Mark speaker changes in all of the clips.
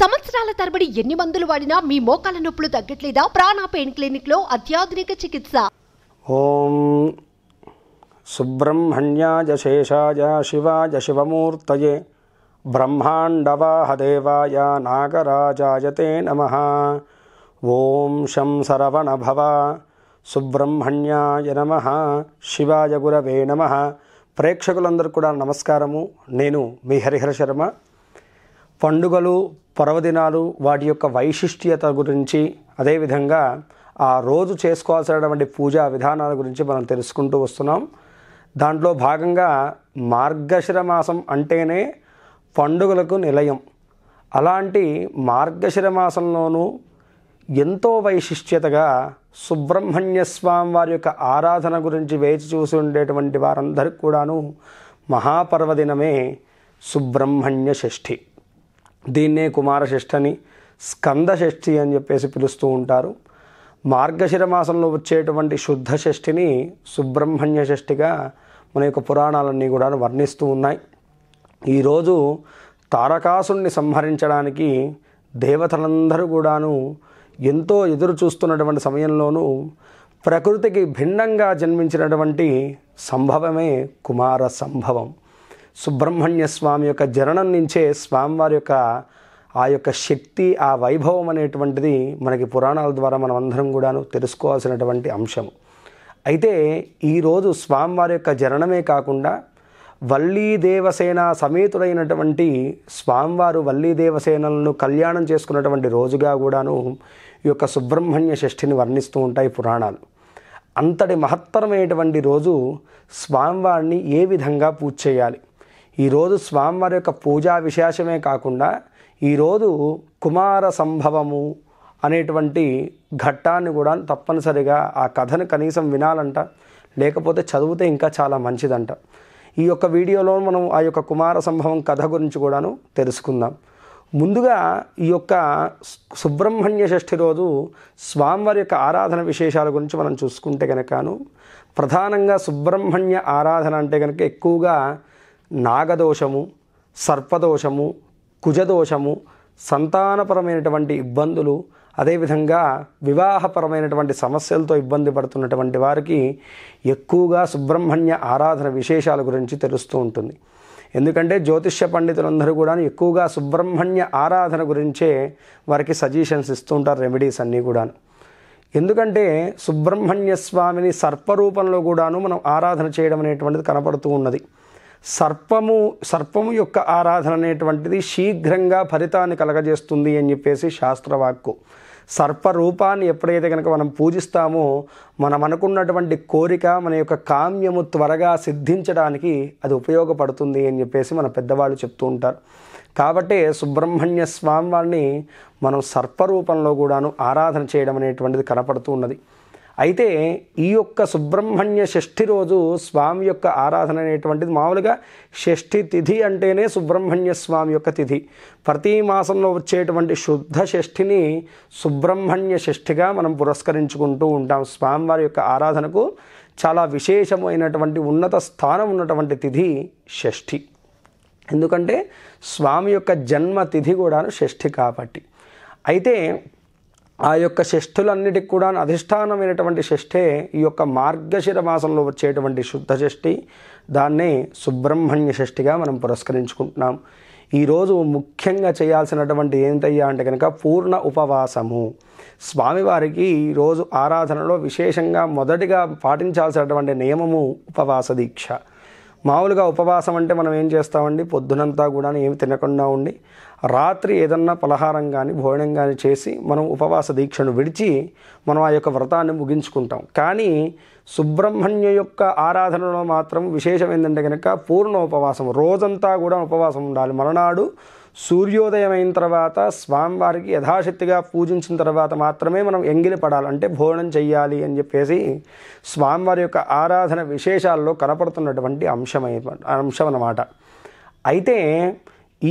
Speaker 1: సంవత్సరాల తరబడి ఎన్ని మందులు వాడినా మీ మోకాల నొప్పులు తగ్గట్లేదా ప్రాణ పెయిన్ క్లినిక్లో అత్యాధునిక చికిత్స ఓం సుబ్రహ్మణ్యాయ శేషాయ శివాయ శివమూర్తయే బ్రహ్మాండవాహదేవాయ నాగరాజాయ తే నమ ఓం శం సరవణభవ సుబ్రహ్మణ్యాయ నమ శివాయ గురవే నమ ప్రేక్షకులందరూ కూడా నమస్కారము నేను మీ హరిహర శర్మ పండుగలు పర్వదినాలు వాటి యొక్క వైశిష్ట్యత గురించి అదేవిధంగా ఆ రోజు చేసుకోవాల్సినటువంటి పూజా విధానాల గురించి మనం తెలుసుకుంటూ వస్తున్నాం దాంట్లో భాగంగా మార్గశిర మాసం అంటేనే పండుగలకు నిలయం అలాంటి మార్గశిర మాసంలోనూ ఎంతో వైశిష్ట్యతగా సుబ్రహ్మణ్య స్వామి వారి యొక్క ఆరాధన గురించి వేచి చూసి ఉండేటువంటి వారందరికీ కూడాను మహాపర్వదినమే సుబ్రహ్మణ్య షష్ఠి దీన్నే కుమారషష్ఠని స్కందషష్ఠి అని చెప్పేసి పిలుస్తూ ఉంటారు మార్గశిర మాసంలో వచ్చేటువంటి శుద్ధ షష్ఠిని సుబ్రహ్మణ్య షష్ఠిగా మన యొక్క పురాణాలన్నీ కూడా వర్ణిస్తూ ఉన్నాయి ఈరోజు తారకాసుని సంహరించడానికి దేవతలందరూ కూడాను ఎంతో ఎదురు చూస్తున్నటువంటి సమయంలోనూ ప్రకృతికి భిన్నంగా జన్మించినటువంటి సంభవమే కుమార సంభవం సుబ్రహ్మణ్య స్వామి యొక్క జననం నుంచే స్వామివారి యొక్క ఆ యొక్క శక్తి ఆ వైభవం అనేటువంటిది మనకి పురాణాల ద్వారా మనం అందరం కూడాను తెలుసుకోవాల్సినటువంటి అంశము అయితే ఈరోజు స్వామివారి యొక్క జననమే కాకుండా వల్లీ దేవసేన సమేతుడైనటువంటి స్వామివారు వల్లీ దేవసేనలను కళ్యాణం చేసుకున్నటువంటి రోజుగా కూడాను ఈ యొక్క సుబ్రహ్మణ్య షష్ఠిని వర్ణిస్తూ ఉంటాయి పురాణాలు అంతటి మహత్తరమైనటువంటి రోజు స్వామివారిని ఏ విధంగా పూజ చేయాలి ఈరోజు స్వామివారి యొక్క పూజా విశేషమే కాకుండా ఈరోజు కుమార సంభవము అనేటువంటి ఘట్టాన్ని కూడా తప్పనిసరిగా ఆ కథను కనీసం వినాలంట లేకపోతే చదివితే ఇంకా చాలా మంచిదంట ఈ యొక్క వీడియోలో మనం ఆ యొక్క కుమార సంభవం కథ గురించి కూడాను తెలుసుకుందాం ముందుగా ఈ యొక్క సుబ్రహ్మణ్య షష్ఠి రోజు స్వామివారి యొక్క ఆరాధన విశేషాల గురించి మనం చూసుకుంటే కనుకను ప్రధానంగా సుబ్రహ్మణ్య ఆరాధన అంటే కనుక ఎక్కువగా నాగదోషము సర్పదోషము కుజదోషము సంతానపరమైనటువంటి ఇబ్బందులు అదేవిధంగా వివాహపరమైనటువంటి సమస్యలతో ఇబ్బంది పడుతున్నటువంటి వారికి ఎక్కువగా సుబ్రహ్మణ్య ఆరాధన విశేషాల గురించి తెలుస్తూ ఉంటుంది ఎందుకంటే జ్యోతిష్య పండితులందరూ కూడా ఎక్కువగా సుబ్రహ్మణ్య ఆరాధన గురించే వారికి సజెషన్స్ ఇస్తూ ఉంటారు రెమెడీస్ అన్నీ కూడా ఎందుకంటే సుబ్రహ్మణ్య స్వామిని సర్పరూపంలో కూడాను మనం ఆరాధన చేయడం అనేటువంటిది కనపడుతూ ఉన్నది సర్పము సర్పము యొక్క ఆరాధన అనేటువంటిది శీఘ్రంగా ఫలితాన్ని కలగజేస్తుంది అని చెప్పేసి శాస్త్రవాక్కు సర్పరూపాన్ని ఎప్పుడైతే కనుక మనం పూజిస్తామో మనం అనుకున్నటువంటి కోరిక మన యొక్క కామ్యము త్వరగా సిద్ధించడానికి అది ఉపయోగపడుతుంది అని చెప్పేసి మన పెద్దవాళ్ళు చెప్తూ ఉంటారు కాబట్టే సుబ్రహ్మణ్య స్వామి వారిని మనం సర్పరూపంలో కూడాను ఆరాధన చేయడం అనేటువంటిది కనపడుతూ ఉన్నది అయితే ఈ యొక్క సుబ్రహ్మణ్య షష్ఠి రోజు స్వామి యొక్క ఆరాధన అనేటువంటిది మామూలుగా షష్ఠి తిథి అంటేనే సుబ్రహ్మణ్య స్వామి యొక్క తిథి ప్రతి మాసంలో వచ్చేటువంటి శుద్ధ షష్ఠిని సుబ్రహ్మణ్య షష్ఠిగా మనం పురస్కరించుకుంటూ ఉంటాం స్వామివారి యొక్క ఆరాధనకు చాలా విశేషమైనటువంటి ఉన్నత స్థానం ఉన్నటువంటి తిథి షష్ఠి ఎందుకంటే స్వామి యొక్క జన్మతిథి కూడాను షష్ఠి కాబట్టి అయితే ఆ యొక్క షష్ఠులన్నిటికి కూడా అధిష్టానమైనటువంటి షష్ఠే ఈ యొక్క మార్గశిర మాసంలో వచ్చేటువంటి శుద్ధ షష్ఠి దాన్నే సుబ్రహ్మణ్య షష్ఠిగా మనం పురస్కరించుకుంటున్నాం ఈరోజు ముఖ్యంగా చేయాల్సినటువంటి ఏంటయ్యా అంటే కనుక పూర్ణ ఉపవాసము స్వామివారికి ఈరోజు ఆరాధనలో విశేషంగా మొదటిగా పాటించాల్సినటువంటి నియమము ఉపవాస దీక్ష మామూలుగా ఉపవాసం అంటే మనం ఏం చేస్తామండి పొద్దునంతా కూడా ఏమి తినకుండా ఉండి రాత్రి ఏదన్నా పలహారం కానీ భోజనం కానీ చేసి మనం ఉపవాస దీక్షను విడిచి మనం ఆ యొక్క వ్రతాన్ని ముగించుకుంటాం కానీ సుబ్రహ్మణ్య యొక్క ఆరాధనలో మాత్రం విశేషం ఏంటంటే కనుక పూర్ణ ఉపవాసం రోజంతా కూడా ఉపవాసం ఉండాలి మరనాడు సూర్యోదయం అయిన తర్వాత స్వామివారికి యథాశక్తిగా పూజించిన తర్వాత మాత్రమే మనం ఎంగిలి పడాలంటే భోజనం చెయ్యాలి అని చెప్పేసి స్వామివారి యొక్క ఆరాధన విశేషాల్లో కనపడుతున్నటువంటి అంశమై అంశం అన్నమాట అయితే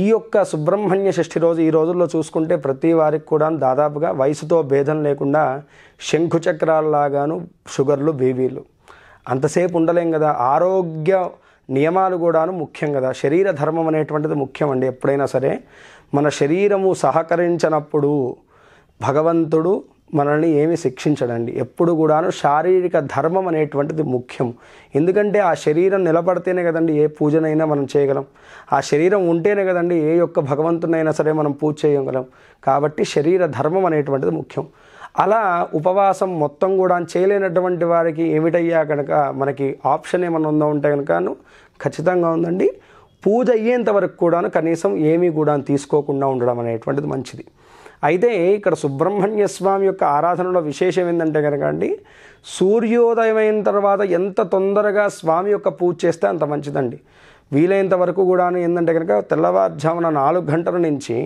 Speaker 1: ఈ యొక్క సుబ్రహ్మణ్య షష్ఠి రోజు ఈ రోజుల్లో చూసుకుంటే ప్రతి వారికి కూడా దాదాపుగా వయసుతో భేదం లేకుండా శంఖు చక్రాలలాగాను షుగర్లు బీవీలు అంతసేపు ఉండలేం కదా ఆరోగ్య నియమాలు కూడాను ముఖ్యం కదా శరీర ధర్మం అనేటువంటిది ముఖ్యం అండి ఎప్పుడైనా సరే మన శరీరము సహకరించినప్పుడు భగవంతుడు మనల్ని ఏమి శిక్షించడండి ఎప్పుడు కూడాను శారీరక ధర్మం అనేటువంటిది ముఖ్యం ఎందుకంటే ఆ శరీరం నిలబడితేనే కదండి ఏ పూజనైనా మనం చేయగలం ఆ శరీరం ఉంటేనే కదండి ఏ యొక్క భగవంతునైనా సరే మనం పూజ చేయగలం కాబట్టి శరీర ధర్మం అనేటువంటిది ముఖ్యం అలా ఉపవాసం మొత్తం కూడా చేయలేనటువంటి వారికి ఏమిటయ్యా కనుక మనకి ఆప్షన్ ఏమైనా ఉందో ఉంటే కనుకను ఖచ్చితంగా ఉందండి పూజ అయ్యేంత వరకు కూడాను కనీసం ఏమీ కూడా తీసుకోకుండా ఉండడం అనేటువంటిది మంచిది అయితే ఇక్కడ సుబ్రహ్మణ్య స్వామి యొక్క ఆరాధనలో విశేషం ఏంటంటే కనుక అండి సూర్యోదయమైన తర్వాత ఎంత తొందరగా స్వామి యొక్క పూజ చేస్తే అంత మంచిదండి వీలైనంత వరకు కూడా ఏంటంటే కనుక తెల్లవారుజామున నాలుగు గంటల నుంచి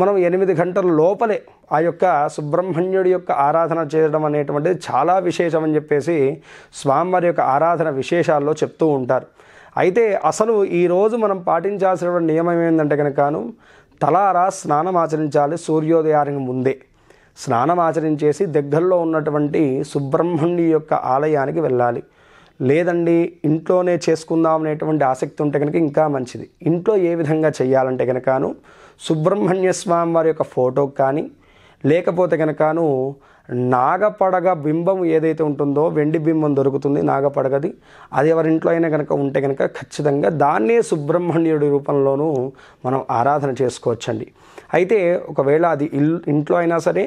Speaker 1: మనం ఎనిమిది గంటల లోపలే ఆ యొక్క సుబ్రహ్మణ్యుడి యొక్క ఆరాధన చేయడం అనేటువంటిది చాలా విశేషం అని చెప్పేసి స్వామివారి యొక్క ఆరాధన విశేషాల్లో చెప్తూ ఉంటారు అయితే అసలు ఈరోజు మనం పాటించాల్సిన నియమం ఏంటంటే కనుకను తలారా స్నానం ఆచరించాలి సూర్యోదయానికి ముందే స్నానం ఆచరించేసి దగ్గరలో ఉన్నటువంటి సుబ్రహ్మణ్యు యొక్క ఆలయానికి వెళ్ళాలి లేదండి ఇంట్లోనే చేసుకుందాం అనేటువంటి ఆసక్తి ఉంటే కనుక ఇంకా మంచిది ఇంట్లో ఏ విధంగా చేయాలంటే కనుకను సుబ్రహ్మణ్య స్వామి వారి యొక్క ఫోటోకి కానీ లేకపోతే కనుకను నాగపడగ బింబం ఏదైతే ఉంటుందో వెండి బింబం దొరుకుతుంది నాగపడగది అది ఎవరింట్లో అయినా కనుక ఉంటే కనుక ఖచ్చితంగా దాన్నే సుబ్రహ్మణ్యుడి రూపంలోనూ మనం ఆరాధన చేసుకోవచ్చండి అయితే ఒకవేళ అది ఇంట్లో అయినా సరే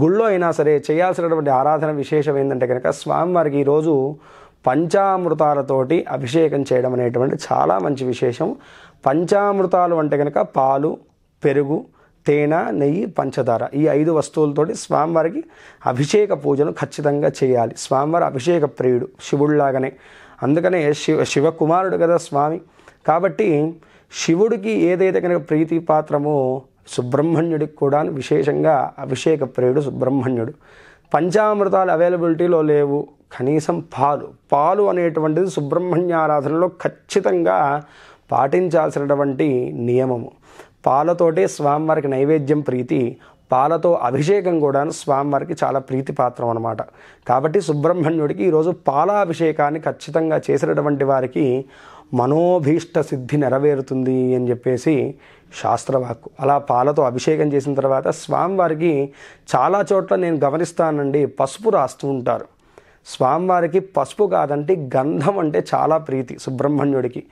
Speaker 1: గుళ్ళో అయినా సరే చేయాల్సినటువంటి ఆరాధన విశేషం ఏంటంటే కనుక స్వామివారికి ఈరోజు పంచామృతాలతోటి అభిషేకం చేయడం అనేటువంటి చాలా మంచి విశేషం పంచామృతాలు అంటే కనుక పాలు పెరుగు తేనె నెయ్యి పంచదార ఈ ఐదు వస్తువులతోటి స్వామివారికి అభిషేక పూజను ఖచ్చితంగా చేయాలి స్వామివారి అభిషేక ప్రియుడు శివుడిలాగానే అందుకనే శివ శివకుమారుడు కదా స్వామి కాబట్టి శివుడికి ఏదైతే కనుక ప్రీతి పాత్రమో సుబ్రహ్మణ్యుడికి కూడా విశేషంగా అభిషేక ప్రియుడు సుబ్రహ్మణ్యుడు పంచామృతాలు అవైలబిలిటీలో లేవు కనీసం పాలు పాలు అనేటువంటిది సుబ్రహ్మణ్య ఆరాధనలో ఖచ్చితంగా పాటించాల్సినటువంటి నియమము పాలతోటే స్వామివారికి నైవేద్యం ప్రీతి పాలతో అభిషేకం కూడా స్వామివారికి చాలా ప్రీతి పాత్రం అనమాట కాబట్టి సుబ్రహ్మణ్యుడికి ఈరోజు పాలాభిషేకాన్ని ఖచ్చితంగా చేసినటువంటి వారికి మనోభీష్ట సిద్ధి నెరవేరుతుంది అని చెప్పేసి శాస్త్రవాక్కు అలా పాలతో అభిషేకం చేసిన తర్వాత స్వామివారికి చాలా చోట్ల నేను గమనిస్తానండి పసుపు రాస్తూ ఉంటారు స్వామివారికి పసుపు కాదంటే గంధం అంటే చాలా ప్రీతి సుబ్రహ్మణ్యుడికి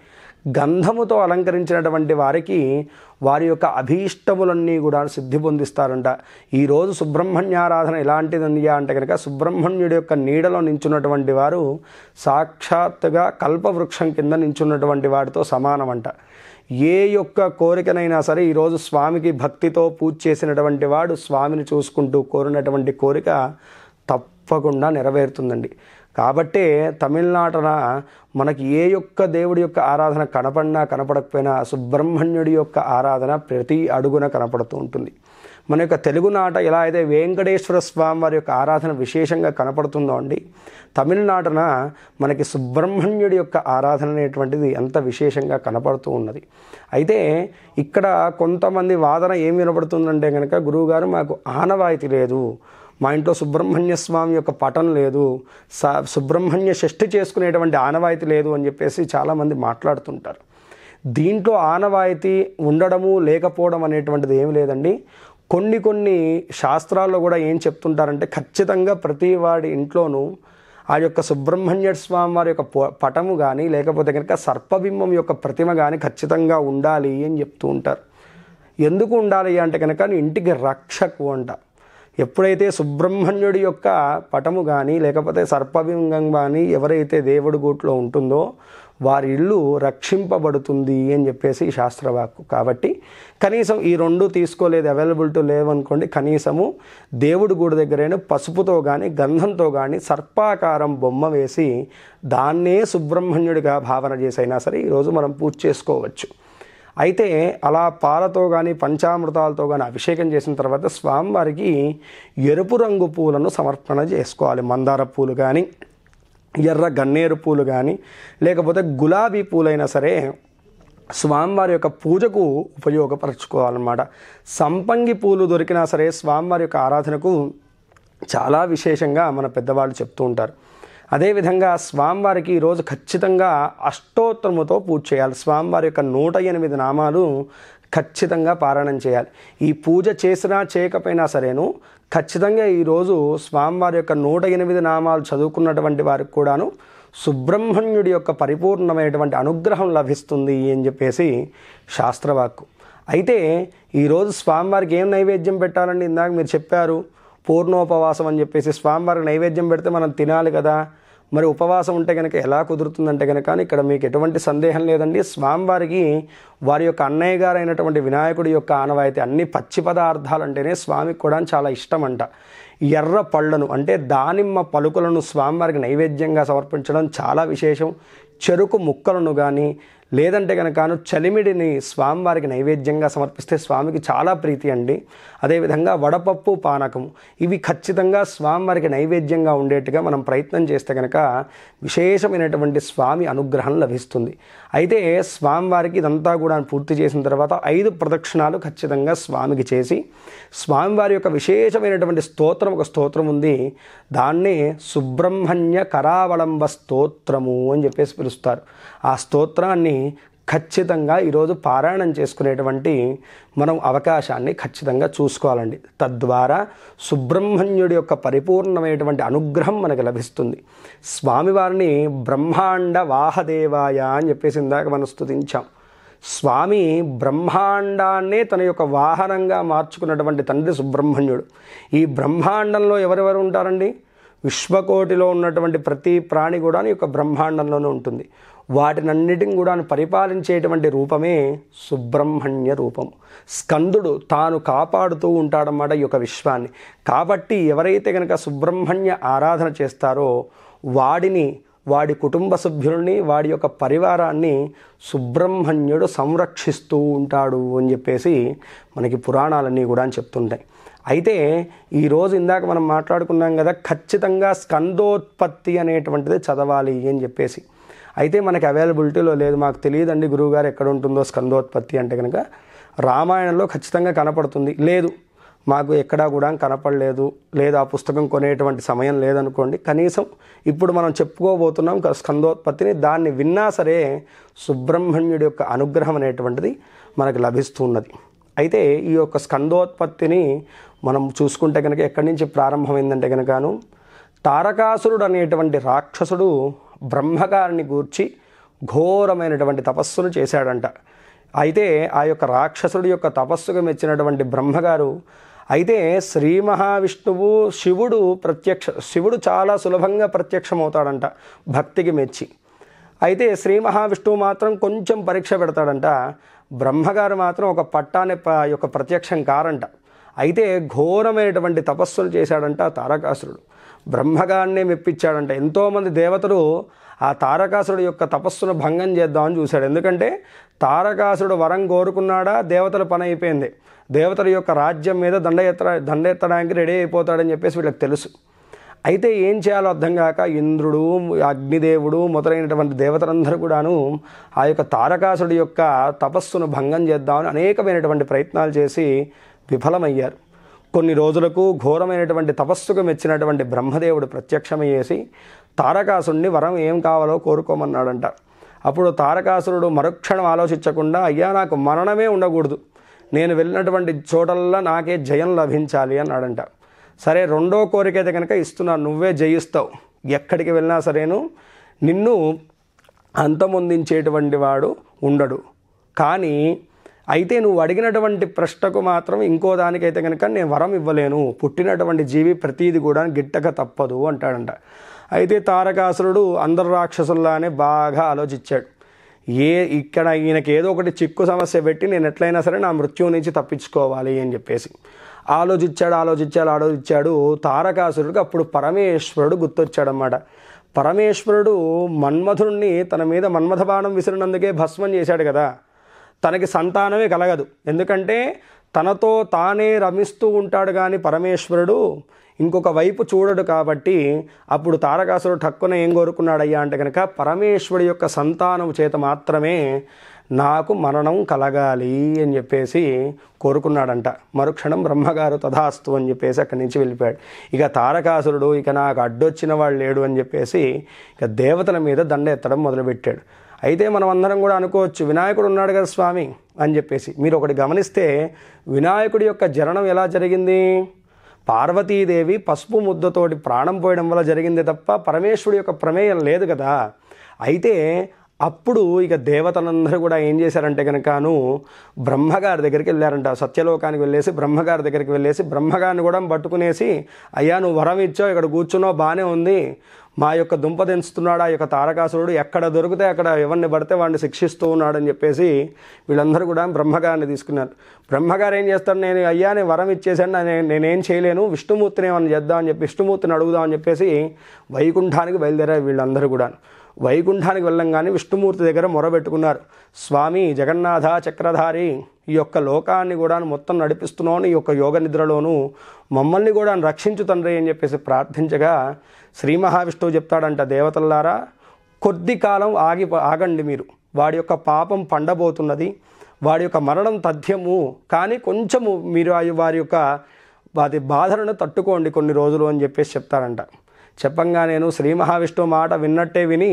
Speaker 1: గంధముతో అలంకరించినటువంటి వారికి వారి యొక్క అభీష్టములన్నీ కూడా సిద్ధి పొందిస్తారంట ఈరోజు సుబ్రహ్మణ్యారాధన ఎలాంటిది అంటే కనుక సుబ్రహ్మణ్యుడి యొక్క నీడలో నించున్నటువంటి వారు సాక్షాత్తుగా కల్పవృక్షం కింద నించున్నటువంటి వాటితో సమానమంట ఏ యొక్క కోరికనైనా సరే ఈరోజు స్వామికి భక్తితో పూజ చేసినటువంటి వాడు స్వామిని చూసుకుంటూ కోరినటువంటి కోరిక తప్పకుండా నెరవేరుతుందండి కాబట్టే తమిళనాటన మనకి ఏ యొక్క దేవుడి యొక్క ఆరాధన కనపడినా కనపడకపోయినా సుబ్రహ్మణ్యుడి యొక్క ఆరాధన ప్రతి అడుగున కనపడుతూ ఉంటుంది మన యొక్క తెలుగునాట ఎలా అయితే వెంకటేశ్వర స్వామి వారి యొక్క ఆరాధన విశేషంగా కనపడుతుందో అండి తమిళనాటన మనకి సుబ్రహ్మణ్యుడి యొక్క ఆరాధన అనేటువంటిది ఎంత విశేషంగా కనపడుతూ ఉన్నది అయితే ఇక్కడ కొంతమంది వాదన ఏం వినపడుతుందంటే కనుక గురువుగారు మాకు ఆనవాయితీ లేదు మా ఇంట్లో సుబ్రహ్మణ్య స్వామి యొక్క పటం లేదు సుబ్రహ్మణ్య షష్ఠి చేసుకునేటువంటి ఆనవాయితీ లేదు అని చెప్పేసి చాలామంది మాట్లాడుతుంటారు దీంట్లో ఆనవాయితీ ఉండడము లేకపోవడం అనేటువంటిది ఏమి లేదండి కొన్ని కొన్ని శాస్త్రాల్లో కూడా ఏం చెప్తుంటారంటే ఖచ్చితంగా ప్రతి వాడి ఇంట్లోనూ ఆ యొక్క సుబ్రహ్మణ్య స్వామి వారి యొక్క పటము కానీ లేకపోతే కనుక సర్పబింబం యొక్క ప్రతిమ కానీ ఖచ్చితంగా ఉండాలి అని చెప్తూ ఉంటారు ఎందుకు ఉండాలి అంటే కనుక ఇంటికి రక్షకు అంట ఎప్పుడైతే సుబ్రహ్మణ్యుడి యొక్క పటము కానీ లేకపోతే సర్పవింగం కానీ ఎవరైతే దేవుడి గూట్లో ఉంటుందో వారి ఇల్లు రక్షింపబడుతుంది అని చెప్పేసి శాస్త్రవాక్కు కాబట్టి కనీసం ఈ రెండు తీసుకోలేదు అవైలబిలిటీ లేవనుకోండి కనీసము దేవుడి గుడి దగ్గరైనా పసుపుతో కానీ గంధంతో కానీ సర్పాకారం బొమ్మ వేసి దాన్నే సుబ్రహ్మణ్యుడిగా భావన చేసైనా సరే ఈరోజు మనం పూజ చేసుకోవచ్చు అయితే అలా పాలతో కానీ పంచామృతాలతో కానీ అభిషేకం చేసిన తర్వాత స్వామివారికి ఎరుపు రంగు పూలను సమర్పణ చేసుకోవాలి మందార పూలు కానీ ఎర్ర గన్నేరు పూలు కానీ లేకపోతే గులాబీ పూలైనా సరే స్వామివారి యొక్క పూజకు ఉపయోగపరచుకోవాలన్నమాట సంపంగి పూలు దొరికినా సరే స్వామివారి యొక్క ఆరాధనకు చాలా విశేషంగా మన పెద్దవాళ్ళు చెప్తూ ఉంటారు అదేవిధంగా స్వామివారికి ఈరోజు ఖచ్చితంగా అష్టోత్తరముతో పూజ చేయాలి స్వామివారి యొక్క నూట ఎనిమిది నామాలు ఖచ్చితంగా పారాయణం చేయాలి ఈ పూజ చేసినా చేయకపోయినా సరేను ఖచ్చితంగా ఈరోజు స్వామివారి యొక్క నూట ఎనిమిది నామాలు చదువుకున్నటువంటి వారికి కూడాను సుబ్రహ్మణ్యుడి యొక్క పరిపూర్ణమైనటువంటి అనుగ్రహం లభిస్తుంది అని చెప్పేసి శాస్త్రవాక్కు అయితే ఈరోజు స్వామివారికి ఏం నైవేద్యం పెట్టాలండి ఇందాక మీరు చెప్పారు పూర్ణోపవాసం అని చెప్పేసి స్వామివారికి నైవేద్యం పెడితే మనం తినాలి కదా మరి ఉపవాసం ఉంటే కనుక ఎలా కుదురుతుందంటే కనుక ఇక్కడ మీకు ఎటువంటి సందేహం లేదండి స్వామివారికి వారి యొక్క అన్నయ్య గారైనటువంటి వినాయకుడి యొక్క ఆనవాయితీ అన్ని పచ్చి పదార్థాలు అంటేనే స్వామికి కూడా చాలా ఇష్టం అంట ఎర్ర పళ్ళను అంటే దానిమ్మ పలుకులను స్వామివారికి నైవేద్యంగా సమర్పించడం చాలా విశేషం చెరుకు ముక్కలను కానీ లేదంటే కనుక చలిమిడిని స్వామివారికి నైవేద్యంగా సమర్పిస్తే స్వామికి చాలా ప్రీతి అండి అదేవిధంగా వడపప్పు పానకం ఇవి ఖచ్చితంగా స్వామివారికి నైవేద్యంగా ఉండేట్టుగా మనం ప్రయత్నం చేస్తే కనుక విశేషమైనటువంటి స్వామి అనుగ్రహం లభిస్తుంది అయితే స్వామివారికి ఇదంతా కూడా పూర్తి చేసిన తర్వాత ఐదు ప్రదక్షిణాలు ఖచ్చితంగా స్వామికి చేసి స్వామివారి యొక్క విశేషమైనటువంటి స్తోత్రం ఒక స్తోత్రం ఉంది దాన్ని సుబ్రహ్మణ్య కరావళంబ స్తోత్రము అని చెప్పేసి పిలుస్తారు ఆ స్తోత్రాన్ని ఖచ్చితంగా ఈరోజు పారాయణం చేసుకునేటువంటి మనం అవకాశాన్ని ఖచ్చితంగా చూసుకోవాలండి తద్వారా సుబ్రహ్మణ్యుడి యొక్క పరిపూర్ణమైనటువంటి అనుగ్రహం మనకు లభిస్తుంది స్వామివారిని బ్రహ్మాండ వాహదేవాయ అని చెప్పేసి ఇందాక మనం స్థుతించాం స్వామి బ్రహ్మాండాన్నే తన యొక్క వాహనంగా మార్చుకున్నటువంటి తండ్రి సుబ్రహ్మణ్యుడు ఈ బ్రహ్మాండంలో ఎవరెవరు ఉంటారండి విశ్వకోటిలో ఉన్నటువంటి ప్రతి ప్రాణి కూడా యొక్క బ్రహ్మాండంలోనే ఉంటుంది వాటినన్నిటిని కూడా పరిపాలించేటువంటి రూపమే సుబ్రహ్మణ్య రూపం స్కందుడు తాను కాపాడుతూ ఉంటాడన్నమాట ఈ యొక్క విశ్వాన్ని కాబట్టి ఎవరైతే కనుక సుబ్రహ్మణ్య ఆరాధన చేస్తారో వాడిని వాడి కుటుంబ సభ్యుల్ని వాడి యొక్క పరివారాన్ని సుబ్రహ్మణ్యుడు సంరక్షిస్తూ ఉంటాడు అని చెప్పేసి మనకి పురాణాలన్నీ కూడా అని చెప్తుంటాయి అయితే ఈరోజు ఇందాక మనం మాట్లాడుకున్నాం కదా ఖచ్చితంగా స్కందోత్పత్తి అనేటువంటిది చదవాలి అని చెప్పేసి అయితే మనకు అవైలబిలిటీలో లేదు మాకు తెలియదండి గురువుగారు ఎక్కడ ఉంటుందో స్కందోత్పత్తి అంటే కనుక రామాయణంలో ఖచ్చితంగా కనపడుతుంది లేదు మాకు ఎక్కడా కూడా కనపడలేదు లేదా ఆ పుస్తకం కొనేటువంటి సమయం లేదనుకోండి కనీసం ఇప్పుడు మనం చెప్పుకోబోతున్నాం స్కందోత్పత్తిని దాన్ని విన్నా సరే సుబ్రహ్మణ్యుడి యొక్క అనుగ్రహం అనేటువంటిది మనకు లభిస్తున్నది అయితే ఈ యొక్క స్కందోత్పత్తిని మనం చూసుకుంటే కనుక ఎక్కడి నుంచి ప్రారంభమైందంటే కనుకను తారకాసురుడు అనేటువంటి రాక్షసుడు బ్రహ్మగారిని గూర్చి ఘోరమైనటువంటి తపస్సులు చేశాడంట అయితే ఆ యొక్క రాక్షసుడి యొక్క తపస్సుకు మెచ్చినటువంటి బ్రహ్మగారు అయితే శ్రీ మహావిష్ణువు శివుడు ప్రత్యక్ష శివుడు చాలా సులభంగా ప్రత్యక్షమవుతాడంట భక్తికి మెచ్చి అయితే శ్రీ మహావిష్ణువు మాత్రం కొంచెం పరీక్ష పెడతాడంట బ్రహ్మగారు మాత్రం ఒక పట్టాని యొక్క ప్రత్యక్షం కారంట అయితే ఘోరమైనటువంటి తపస్సులు చేశాడంట తారకాసురుడు బ్రహ్మగాన్నే మెప్పించాడంట ఎంతోమంది దేవతలు ఆ తారకాసురుడు యొక్క తపస్సును భంగం చేద్దామని చూశాడు ఎందుకంటే తారకాసురుడు వరం కోరుకున్నాడా దేవతల పని అయిపోయింది దేవతల యొక్క రాజ్యం మీద దండ ఎత్త దండ ఎత్తడానికి రెడీ అయిపోతాడని చెప్పేసి వీళ్ళకి తెలుసు అయితే ఏం చేయాలో అర్థం కాక ఇంద్రుడు అగ్నిదేవుడు మొదలైనటువంటి దేవతలందరూ కూడాను ఆ యొక్క తారకాసుడి యొక్క తపస్సును భంగం చేద్దామని అనేకమైనటువంటి ప్రయత్నాలు చేసి విఫలమయ్యారు కొన్ని రోజులకు ఘోరమైనటువంటి తపస్సుకు మెచ్చినటువంటి బ్రహ్మదేవుడు ప్రత్యక్షమయ్యేసి తారకాసుడిని వరం ఏం కావాలో కోరుకోమన్నాడంట అప్పుడు తారకాసురుడు మరుక్షణం ఆలోచించకుండా అయ్యా నాకు మరణమే ఉండకూడదు నేను వెళ్ళినటువంటి చోటల్లో నాకే జయం లభించాలి అన్నాడంట సరే రెండో కోరిక అయితే కనుక ఇస్తున్నా నువ్వే జయిస్తావు ఎక్కడికి వెళ్ళినా సరేను నిన్ను అంతమొందించేటువంటి వాడు ఉండడు కానీ అయితే నువ్వు అడిగినటువంటి ప్రశ్నకు మాత్రం ఇంకో దానికైతే కనుక నేను వరం ఇవ్వలేను పుట్టినటువంటి జీవి ప్రతీది కూడా గిట్టక తప్పదు అంటాడంట అయితే తారకాసురుడు అందరు రాక్షసుల్లానే బాగా ఆలోచించాడు ఏ ఇక్కడ ఈయనకి ఏదో ఒకటి చిక్కు సమస్య పెట్టి నేను ఎట్లయినా సరే నా మృత్యువు నుంచి తప్పించుకోవాలి అని చెప్పేసి ఆలోచించాడు ఆలోచించాడు ఆలోచించాడు తారకాసురుడికి అప్పుడు పరమేశ్వరుడు గుర్తొచ్చాడనమాట పరమేశ్వరుడు మన్మధుడిని తన మీద మన్మథ బాణం విసిరినందుకే భస్మం చేశాడు కదా తనకి సంతానమే కలగదు ఎందుకంటే తనతో తానే రమిస్తూ ఉంటాడు కానీ పరమేశ్వరుడు ఇంకొక వైపు చూడడు కాబట్టి అప్పుడు తారకాసురుడు ఠక్కున ఏం కోరుకున్నాడయ్యా అంటే కనుక పరమేశ్వరుడి యొక్క సంతానం చేత మాత్రమే నాకు మరణం కలగాలి అని చెప్పేసి కోరుకున్నాడంట మరుక్షణం బ్రహ్మగారు తథాస్తు అని చెప్పేసి అక్కడి నుంచి వెళ్ళిపోయాడు ఇక తారకాసురుడు ఇక నాకు అడ్డొచ్చిన వాళ్ళు లేడు అని చెప్పేసి ఇక దేవతల మీద దండ ఎత్తడం మొదలుపెట్టాడు అయితే మనం అందరం కూడా అనుకోవచ్చు వినాయకుడు ఉన్నాడు కదా స్వామి అని చెప్పేసి మీరు ఒకటి గమనిస్తే వినాయకుడి యొక్క జననం ఎలా జరిగింది పార్వతీదేవి పసుపు ముద్దతోటి ప్రాణం పోయడం వల్ల జరిగింది తప్ప పరమేశ్వరుడు యొక్క ప్రమేయం లేదు కదా అయితే అప్పుడు ఇక దేవతలందరూ కూడా ఏం చేశారంటే కనుకను బ్రహ్మగారి దగ్గరికి వెళ్ళారంట సత్యలోకానికి వెళ్ళేసి బ్రహ్మగారి దగ్గరికి వెళ్ళేసి బ్రహ్మగారిని కూడా పట్టుకునేసి అయ్యా నువ్వు వరం ఇచ్చావు ఇక్కడ కూర్చున్నావు బాగానే ఉంది మా యొక్క దుంప దించుతున్నాడు ఆ యొక్క తారకాసురుడు ఎక్కడ దొరికితే అక్కడ ఎవరిని పడితే వాడిని శిక్షిస్తూ ఉన్నాడని చెప్పేసి వీళ్ళందరూ కూడా బ్రహ్మగారిని తీసుకున్నారు బ్రహ్మగారు ఏం చేస్తాడు నేను అయ్యా వరం ఇచ్చేసాను నేనేం చేయలేను విష్ణుమూర్తిని ఏమన్నా చేద్దామని చెప్పి విష్ణుమూర్తిని అడుగుదామని చెప్పేసి వైకుంఠానికి బయలుదేరారు వీళ్ళందరూ కూడా వైకుంఠానికి వెళ్ళంగానే విష్ణుమూర్తి దగ్గర మొరబెట్టుకున్నారు స్వామి జగన్నాథ చక్రధారి ఈ యొక్క లోకాన్ని కూడా మొత్తం నడిపిస్తున్నాను ఈ యొక్క యోగ నిద్రలోను మమ్మల్ని కూడా రక్షించు తండ్రి అని చెప్పేసి ప్రార్థించగా శ్రీ మహావిష్ణువు చెప్తాడంట దేవతల్లారా కొద్ది కాలం ఆగి ఆగండి మీరు వాడి యొక్క పాపం పండబోతున్నది వాడి యొక్క మరణం తథ్యము కానీ కొంచెము మీరు వారి యొక్క వారి బాధలను తట్టుకోండి కొన్ని రోజులు అని చెప్పేసి చెప్తారంట చెప్పంగా నేను శ్రీ మహావిష్ణు మాట విన్నట్టే విని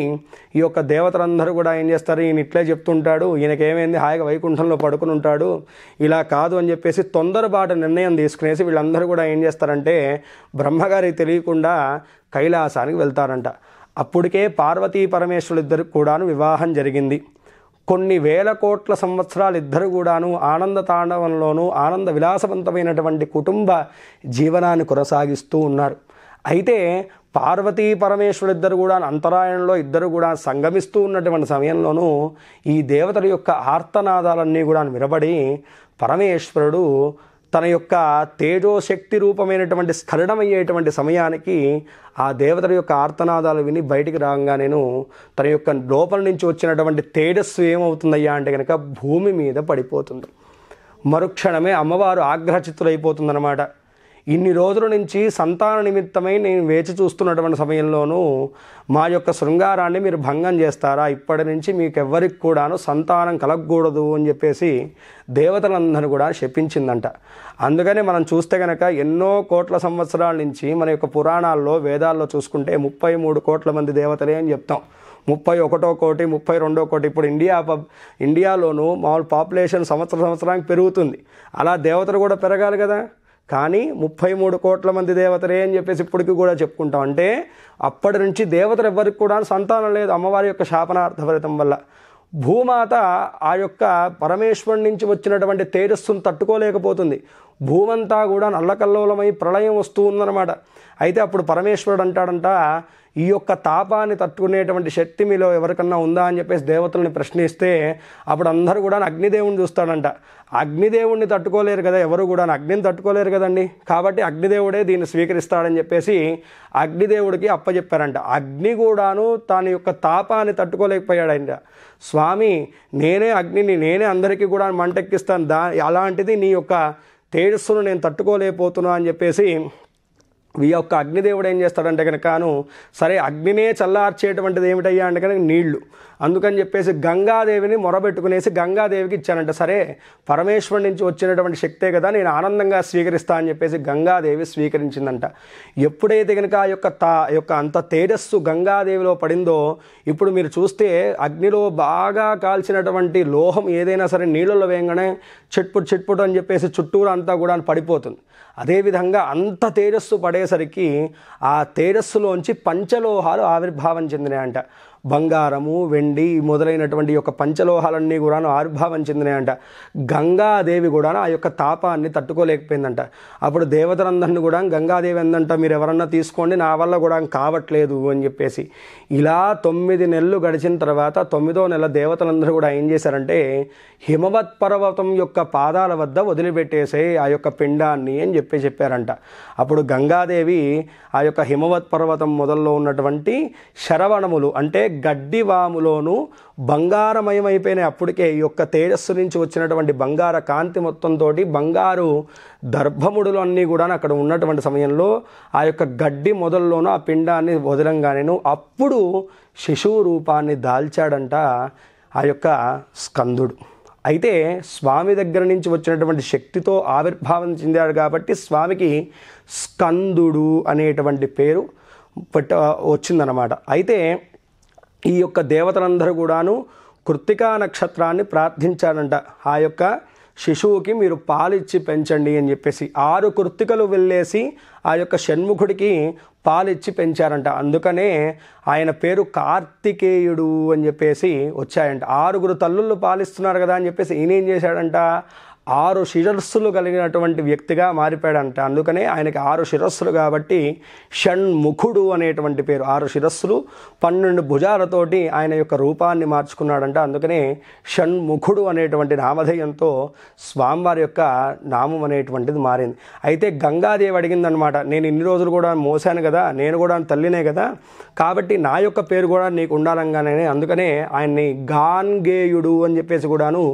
Speaker 1: ఈ యొక్క దేవతలందరూ కూడా ఏం చేస్తారు ఈయన ఇట్లే చెప్తుంటాడు ఈయనకేమైంది హాయిగా వైకుంఠంలో పడుకుని ఉంటాడు ఇలా కాదు అని చెప్పేసి తొందరబాట నిర్ణయం తీసుకునేసి వీళ్ళందరూ కూడా ఏం చేస్తారంటే బ్రహ్మగారికి తెలియకుండా కైలాసానికి వెళ్తారంట అప్పటికే పార్వతీ పరమేశ్వరులు ఇద్దరు కూడాను వివాహం జరిగింది కొన్ని వేల కోట్ల సంవత్సరాలు ఇద్దరు కూడాను ఆనంద తాండవంలోనూ ఆనంద విలాసవంతమైనటువంటి కుటుంబ జీవనాన్ని కొనసాగిస్తూ ఉన్నారు అయితే పార్వతీ పరమేశ్వరుడు ఇద్దరు కూడా అంతరాయంలో ఇద్దరు కూడా సంగమిస్తూ ఉన్నటువంటి సమయంలోనూ ఈ దేవతల యొక్క ఆర్తనాదాలన్నీ కూడా వినబడి పరమేశ్వరుడు తన యొక్క తేజోశక్తి రూపమైనటువంటి స్ఖలనమయ్యేటువంటి సమయానికి ఆ దేవతల యొక్క ఆర్తనాదాలు విని బయటికి రాగా నేను తన యొక్క లోపల నుంచి వచ్చినటువంటి తేజస్సు ఏమవుతుందయ్యా అంటే కనుక భూమి మీద పడిపోతుంది మరుక్షణమే అమ్మవారు ఆగ్రహచిత్తులైపోతుందన్నమాట ఇన్ని రోజుల నుంచి సంతాన నిమిత్తమై నేను వేచి చూస్తున్నటువంటి సమయంలోనూ మా యొక్క శృంగారాన్ని మీరు భంగం చేస్తారా ఇప్పటి నుంచి మీకు ఎవ్వరికి కూడాను సంతానం కలగకూడదు అని చెప్పేసి దేవతలందరూ కూడా శపించిందంట అందుకని మనం చూస్తే కనుక ఎన్నో కోట్ల సంవత్సరాల నుంచి మన యొక్క పురాణాల్లో వేదాల్లో చూసుకుంటే ముప్పై మూడు కోట్ల మంది దేవతలే అని చెప్తాం ముప్పై ఒకటో కోటి ముప్పై రెండో కోటి ఇప్పుడు ఇండియా ఇండియాలోనూ మామూలు పాపులేషన్ సంవత్సరం సంవత్సరానికి పెరుగుతుంది అలా దేవతలు కూడా పెరగాలి కదా కానీ ముప్పై మూడు కోట్ల మంది దేవతలే అని చెప్పేసి ఇప్పటికీ కూడా చెప్పుకుంటాం అంటే అప్పటి నుంచి దేవతలు ఎవ్వరికి కూడా సంతానం లేదు అమ్మవారి యొక్క శాపనార్థ ఫలితం వల్ల భూమాత ఆ యొక్క పరమేశ్వరుడి నుంచి వచ్చినటువంటి తేజస్సును తట్టుకోలేకపోతుంది భూమంతా కూడా నల్లకల్లోలమై ప్రళయం వస్తూ ఉందన్నమాట అయితే అప్పుడు పరమేశ్వరుడు అంటాడంట ఈ యొక్క తాపాన్ని తట్టుకునేటువంటి శక్తి మీలో ఎవరికన్నా ఉందా అని చెప్పేసి దేవతలను ప్రశ్నిస్తే అప్పుడు అందరూ కూడా అగ్నిదేవుని చూస్తాడంట అగ్నిదేవుణ్ణి తట్టుకోలేరు కదా ఎవరు కూడా అగ్నిని తట్టుకోలేరు కదండి కాబట్టి అగ్నిదేవుడే దీన్ని స్వీకరిస్తాడని చెప్పేసి అగ్నిదేవుడికి అప్పచెప్పారంట అగ్ని కూడాను తన యొక్క తాపాన్ని తట్టుకోలేకపోయాడంట స్వామి నేనే అగ్నిని నేనే అందరికీ కూడా మంటెక్కిస్తాను దా అలాంటిది నీ యొక్క తేజస్సును నేను తట్టుకోలేకపోతున్నా అని చెప్పేసి ఈ యొక్క అగ్నిదేవుడు ఏం చేస్తాడంటే కనుకను సరే అగ్నినే చల్లార్చేటువంటిది ఏమిటయ్యా అంటే కనుక నీళ్లు అందుకని చెప్పేసి గంగాదేవిని మొరబెట్టుకునేసి గంగాదేవికి ఇచ్చానంట సరే పరమేశ్వరుడి నుంచి వచ్చినటువంటి శక్తే కదా నేను ఆనందంగా స్వీకరిస్తా అని చెప్పేసి గంగాదేవి స్వీకరించిందంట ఎప్పుడైతే కనుక ఆ యొక్క తా యొక్క అంత తేజస్సు గంగాదేవిలో పడిందో ఇప్పుడు మీరు చూస్తే అగ్నిలో బాగా కాల్చినటువంటి లోహం ఏదైనా సరే నీళ్ళలో వేయంగానే చిట్పుట్ చిట్పుట్ అని చెప్పేసి చుట్టూరు అంతా కూడా పడిపోతుంది అదేవిధంగా అంత తేజస్సు పడేసరికి ఆ తేజస్సులోంచి పంచలోహాలు ఆవిర్భావం చెందినాయంట బంగారము వెండి మొదలైనటువంటి యొక్క పంచలోహాలన్నీ కూడాను ఆవిర్భావం చెందినాయంట గంగాదేవి కూడా ఆ యొక్క తాపాన్ని తట్టుకోలేకపోయిందంట అప్పుడు దేవతలందరినీ కూడా గంగాదేవి ఎందంట మీరు ఎవరన్నా తీసుకోండి నా వల్ల కూడా కావట్లేదు అని చెప్పేసి ఇలా తొమ్మిది నెలలు గడిచిన తర్వాత తొమ్మిదో నెల దేవతలందరూ కూడా ఏం చేశారంటే హిమవత్ పర్వతం యొక్క పాదాల వద్ద వదిలిపెట్టేసే ఆ యొక్క పిండాన్ని అని చెప్పి చెప్పారంట అప్పుడు గంగాదేవి ఆ యొక్క హిమవత్ పర్వతం మొదల్లో ఉన్నటువంటి శరవణములు అంటే గడ్డివాములోను బంగారమయమైపోయిన అప్పటికే ఈ యొక్క తేజస్సు నుంచి వచ్చినటువంటి బంగార కాంతి మొత్తంతో బంగారు దర్భముడులు అన్నీ కూడా అక్కడ ఉన్నటువంటి సమయంలో ఆ యొక్క గడ్డి మొదల్లోనూ ఆ పిండాన్ని వదలంగానేను అప్పుడు శిశువు రూపాన్ని దాల్చాడంట ఆ యొక్క స్కందుడు అయితే స్వామి దగ్గర నుంచి వచ్చినటువంటి శక్తితో ఆవిర్భావం చెందాడు కాబట్టి స్వామికి స్కందుడు అనేటువంటి పేరు పెట్ట వచ్చిందనమాట అయితే ఈ యొక్క దేవతలందరూ కూడాను కృత్తికా నక్షత్రాన్ని ప్రార్థించాడంట ఆ యొక్క శిశువుకి మీరు పాలిచ్చి పెంచండి అని చెప్పేసి ఆరు కృత్తికలు వెళ్ళేసి ఆ యొక్క షణ్ముఖుడికి పాలిచ్చి పెంచారంట అందుకనే ఆయన పేరు కార్తికేయుడు అని చెప్పేసి వచ్చాయంట ఆరుగురు తల్లుళ్ళు పాలిస్తున్నారు కదా అని చెప్పేసి ఈయన ఏం చేశాడంట ఆరు శిరస్సులు కలిగినటువంటి వ్యక్తిగా మారిపోయాడంట అందుకనే ఆయనకి ఆరు శిరస్సులు కాబట్టి షణ్ముఖుడు అనేటువంటి పేరు ఆరు శిరస్సులు పన్నెండు భుజాలతోటి ఆయన యొక్క రూపాన్ని మార్చుకున్నాడంట అందుకనే షణ్ముఖుడు అనేటువంటి నామధేయంతో స్వామివారి యొక్క నామం అనేటువంటిది మారింది అయితే గంగాదేవి అడిగిందనమాట నేను ఇన్ని రోజులు కూడా మోసాను కదా నేను కూడా తల్లినే కదా కాబట్టి నా యొక్క పేరు కూడా నీకు ఉండాలంగానే అందుకనే ఆయన్ని గాన్గేయుడు అని చెప్పేసి కూడాను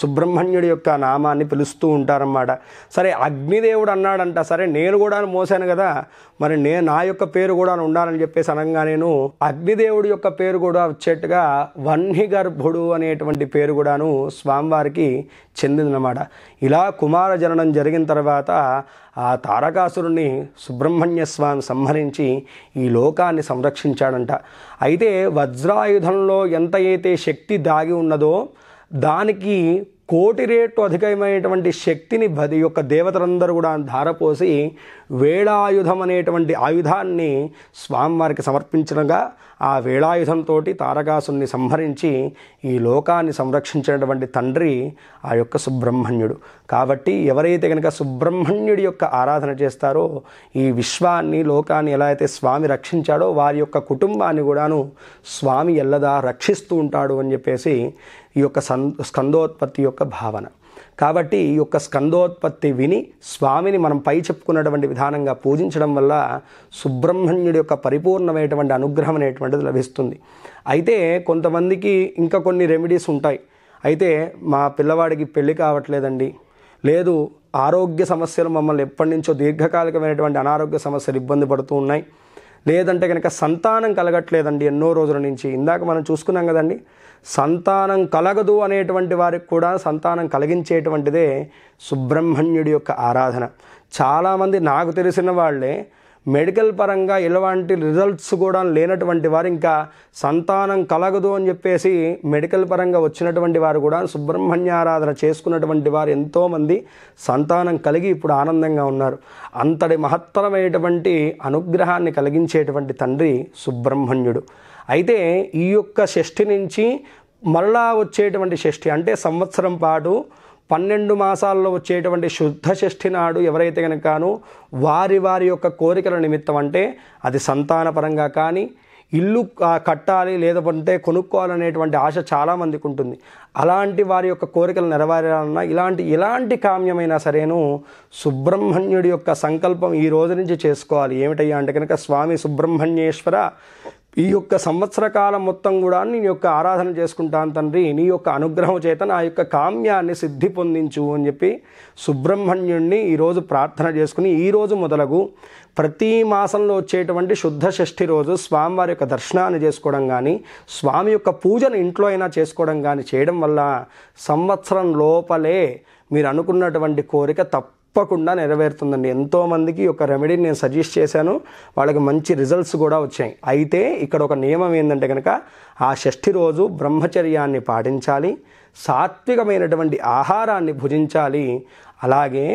Speaker 1: సుబ్రహ్మణ్యుడి యొక్క నామాన్ని అని పిలుస్తూ ఉంటారన్నమాట సరే అగ్నిదేవుడు అన్నాడంట సరే నేను కూడా మోసాను కదా మరి నేను నా యొక్క పేరు కూడా ఉండాలని చెప్పేసి అనగా నేను అగ్నిదేవుడి యొక్క పేరు కూడా వచ్చేట్టుగా గర్భుడు అనేటువంటి పేరు కూడాను స్వామివారికి చెందిందన్నమాట ఇలా కుమార జననం జరిగిన తర్వాత ఆ తారకాసురుణ్ణి సుబ్రహ్మణ్య స్వామి సంహరించి ఈ లోకాన్ని సంరక్షించాడంట అయితే వజ్రాయుధంలో ఎంత అయితే శక్తి దాగి ఉన్నదో దానికి కోటి రేట్లు అధికమైనటువంటి శక్తిని భది యొక్క దేవతలందరూ కూడా ధారపోసి వేళాయుధం అనేటువంటి ఆయుధాన్ని స్వామివారికి సమర్పించడంగా ఆ వేళాయుధంతో తారకాసుని సంహరించి ఈ లోకాన్ని సంరక్షించినటువంటి తండ్రి ఆ యొక్క సుబ్రహ్మణ్యుడు కాబట్టి ఎవరైతే కనుక సుబ్రహ్మణ్యుడి యొక్క ఆరాధన చేస్తారో ఈ విశ్వాన్ని లోకాన్ని ఎలా అయితే స్వామి రక్షించాడో వారి యొక్క కుటుంబాన్ని కూడాను స్వామి ఎల్లదా రక్షిస్తూ ఉంటాడు అని చెప్పేసి ఈ యొక్క స్కందోత్పత్తి యొక్క భావన కాబట్టి ఈ యొక్క స్కందోత్పత్తి విని స్వామిని మనం పై చెప్పుకున్నటువంటి విధానంగా పూజించడం వల్ల సుబ్రహ్మణ్యుడి యొక్క పరిపూర్ణమైనటువంటి అనుగ్రహం అనేటువంటిది లభిస్తుంది అయితే కొంతమందికి ఇంకా కొన్ని రెమెడీస్ ఉంటాయి అయితే మా పిల్లవాడికి పెళ్ళి కావట్లేదండి లేదు ఆరోగ్య సమస్యలు మమ్మల్ని ఎప్పటి నుంచో దీర్ఘకాలికమైనటువంటి అనారోగ్య సమస్యలు ఇబ్బంది పడుతూ ఉన్నాయి లేదంటే కనుక సంతానం కలగట్లేదండి ఎన్నో రోజుల నుంచి ఇందాక మనం చూసుకున్నాం కదండి సంతానం కలగదు అనేటువంటి వారికి కూడా సంతానం కలిగించేటువంటిదే సుబ్రహ్మణ్యుడి యొక్క ఆరాధన చాలామంది నాకు తెలిసిన వాళ్ళే మెడికల్ పరంగా ఇలాంటి రిజల్ట్స్ కూడా లేనటువంటి వారు ఇంకా సంతానం కలగదు అని చెప్పేసి మెడికల్ పరంగా వచ్చినటువంటి వారు కూడా సుబ్రహ్మణ్య ఆరాధన చేసుకున్నటువంటి వారు ఎంతోమంది సంతానం కలిగి ఇప్పుడు ఆనందంగా ఉన్నారు అంతటి మహత్తరమైనటువంటి అనుగ్రహాన్ని కలిగించేటువంటి తండ్రి సుబ్రహ్మణ్యుడు అయితే ఈ యొక్క షష్ఠి నుంచి మరలా వచ్చేటువంటి షష్ఠి అంటే సంవత్సరం పాటు పన్నెండు మాసాల్లో వచ్చేటువంటి శుద్ధ షష్ఠి నాడు ఎవరైతే కనుకను వారి వారి యొక్క కోరికల నిమిత్తం అంటే అది సంతానపరంగా కానీ ఇల్లు కట్టాలి లేదంటే కొనుక్కోవాలనేటువంటి ఆశ చాలామందికి ఉంటుంది అలాంటి వారి యొక్క కోరికలు నెరవేరాలన్నా ఇలాంటి ఎలాంటి కామ్యమైనా సరేను సుబ్రహ్మణ్యుడి యొక్క సంకల్పం ఈ రోజు నుంచి చేసుకోవాలి ఏమిటయ్యా అంటే కనుక స్వామి సుబ్రహ్మణ్యేశ్వర ఈ యొక్క సంవత్సర కాలం మొత్తం కూడా నీ యొక్క ఆరాధన చేసుకుంటాను తండ్రి నీ యొక్క అనుగ్రహం చేత నా యొక్క కామ్యాన్ని సిద్ధి పొందించు అని చెప్పి సుబ్రహ్మణ్యుణ్ణి ఈరోజు ప్రార్థన చేసుకుని ఈరోజు మొదలగు ప్రతి మాసంలో వచ్చేటువంటి శుద్ధ షష్ఠి రోజు స్వామివారి యొక్క దర్శనాన్ని చేసుకోవడం కానీ స్వామి యొక్క పూజను ఇంట్లో అయినా చేసుకోవడం కానీ చేయడం వల్ల సంవత్సరం లోపలే మీరు అనుకున్నటువంటి కోరిక తప్ప తప్పకుండా నెరవేరుతుందండి ఎంతోమందికి ఒక రెమెడీని నేను సజెస్ట్ చేశాను వాళ్ళకి మంచి రిజల్ట్స్ కూడా వచ్చాయి అయితే ఇక్కడ ఒక నియమం ఏంటంటే కనుక ఆ షష్ఠి రోజు బ్రహ్మచర్యాన్ని పాటించాలి సాత్వికమైనటువంటి ఆహారాన్ని భుజించాలి అలాగే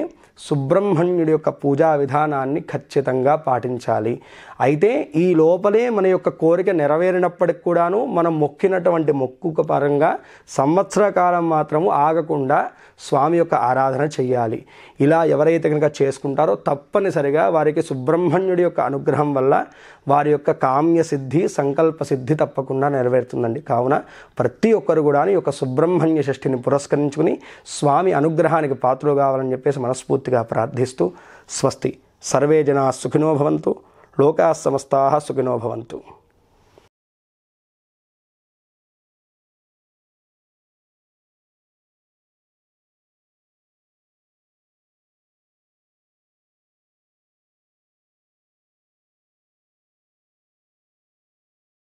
Speaker 1: సుబ్రహ్మణ్యుడి యొక్క పూజా విధానాన్ని ఖచ్చితంగా పాటించాలి అయితే ఈ లోపలే మన యొక్క కోరిక నెరవేరినప్పటికి కూడాను మనం మొక్కినటువంటి మొక్కుక పరంగా సంవత్సర కాలం మాత్రము ఆగకుండా స్వామి యొక్క ఆరాధన చేయాలి ఇలా ఎవరైతే కనుక చేసుకుంటారో తప్పనిసరిగా వారికి సుబ్రహ్మణ్యుడి యొక్క అనుగ్రహం వల్ల వారి యొక్క కామ్య సిద్ధి సంకల్ప సిద్ధి తప్పకుండా నెరవేరుతుందండి కావున ప్రతి ఒక్కరు కూడా ఈ యొక్క సుబ్రహ్మణ్య షష్ఠిని పురస్కరించుకుని స్వామి అనుగ్రహానికి పాత్రలు కావాలని చెప్పేసి మనస్ఫూర్తి మనస్ఫూర్తిగా ప్రార్థిస్తూ స్వస్తి సర్వే జనా సుఖినో భవంతు లోకా సమస్తా సుఖినో భవంతు